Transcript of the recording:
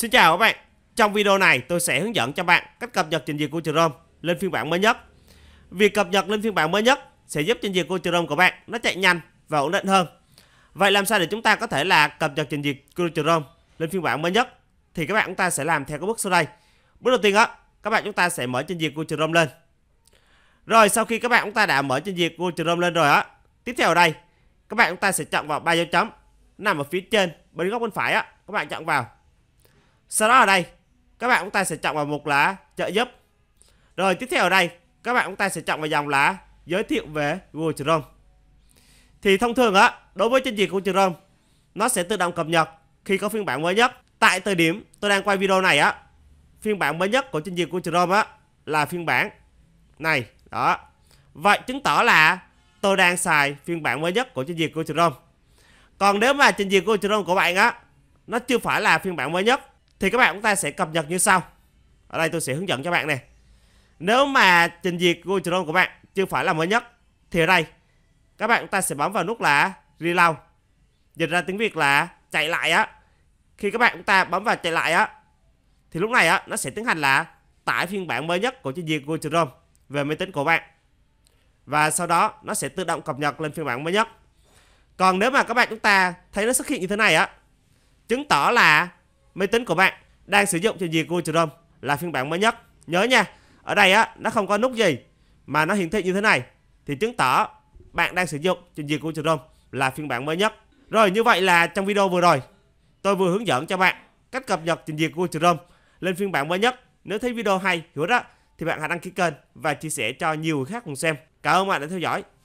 Xin chào các bạn. Trong video này tôi sẽ hướng dẫn cho bạn cách cập nhật trình duyệt của Chrome lên phiên bản mới nhất. Việc cập nhật lên phiên bản mới nhất sẽ giúp trình duyệt của Chrome của bạn nó chạy nhanh và ổn định hơn. Vậy làm sao để chúng ta có thể là cập nhật trình duyệt của Chrome lên phiên bản mới nhất? Thì các bạn chúng ta sẽ làm theo các bước sau đây. Bước đầu tiên á, các bạn chúng ta sẽ mở trình duyệt của Chrome lên. Rồi sau khi các bạn chúng ta đã mở trình duyệt của Chrome lên rồi á, tiếp theo ở đây các bạn chúng ta sẽ chọn vào ba dấu chấm nằm ở phía trên bên góc bên phải á, các bạn chọn vào sau đó ở đây các bạn chúng ta sẽ chọn vào mục là trợ giúp rồi tiếp theo ở đây các bạn chúng ta sẽ chọn vào dòng là giới thiệu về Google Chrome thì thông thường á đối với chương trình của Chrome nó sẽ tự động cập nhật khi có phiên bản mới nhất tại thời điểm tôi đang quay video này á phiên bản mới nhất của chương trình của Chrome á là phiên bản này đó vậy chứng tỏ là tôi đang xài phiên bản mới nhất của trình duyệt của Chrome còn nếu mà trình duyệt của Chrome của bạn á nó chưa phải là phiên bản mới nhất thì các bạn chúng ta sẽ cập nhật như sau ở đây tôi sẽ hướng dẫn cho bạn này nếu mà trình duyệt Google Chrome của bạn chưa phải là mới nhất thì ở đây các bạn chúng ta sẽ bấm vào nút là reload dịch ra tiếng Việt là chạy lại á khi các bạn chúng ta bấm vào chạy lại á thì lúc này á nó sẽ tiến hành là tải phiên bản mới nhất của trình duyệt Google Chrome về máy tính của bạn và sau đó nó sẽ tự động cập nhật lên phiên bản mới nhất còn nếu mà các bạn chúng ta thấy nó xuất hiện như thế này á chứng tỏ là máy tính của bạn đang sử dụng trình duyệt Google Chrome là phiên bản mới nhất. Nhớ nha, ở đây á nó không có nút gì mà nó hiển thị như thế này thì chứng tỏ bạn đang sử dụng trình duyệt Google Chrome là phiên bản mới nhất. Rồi như vậy là trong video vừa rồi tôi vừa hướng dẫn cho bạn cách cập nhật trình duyệt Google Chrome lên phiên bản mới nhất. Nếu thấy video hay, hữu ích thì bạn hãy đăng ký kênh và chia sẻ cho nhiều người khác cùng xem. Cảm ơn bạn đã theo dõi.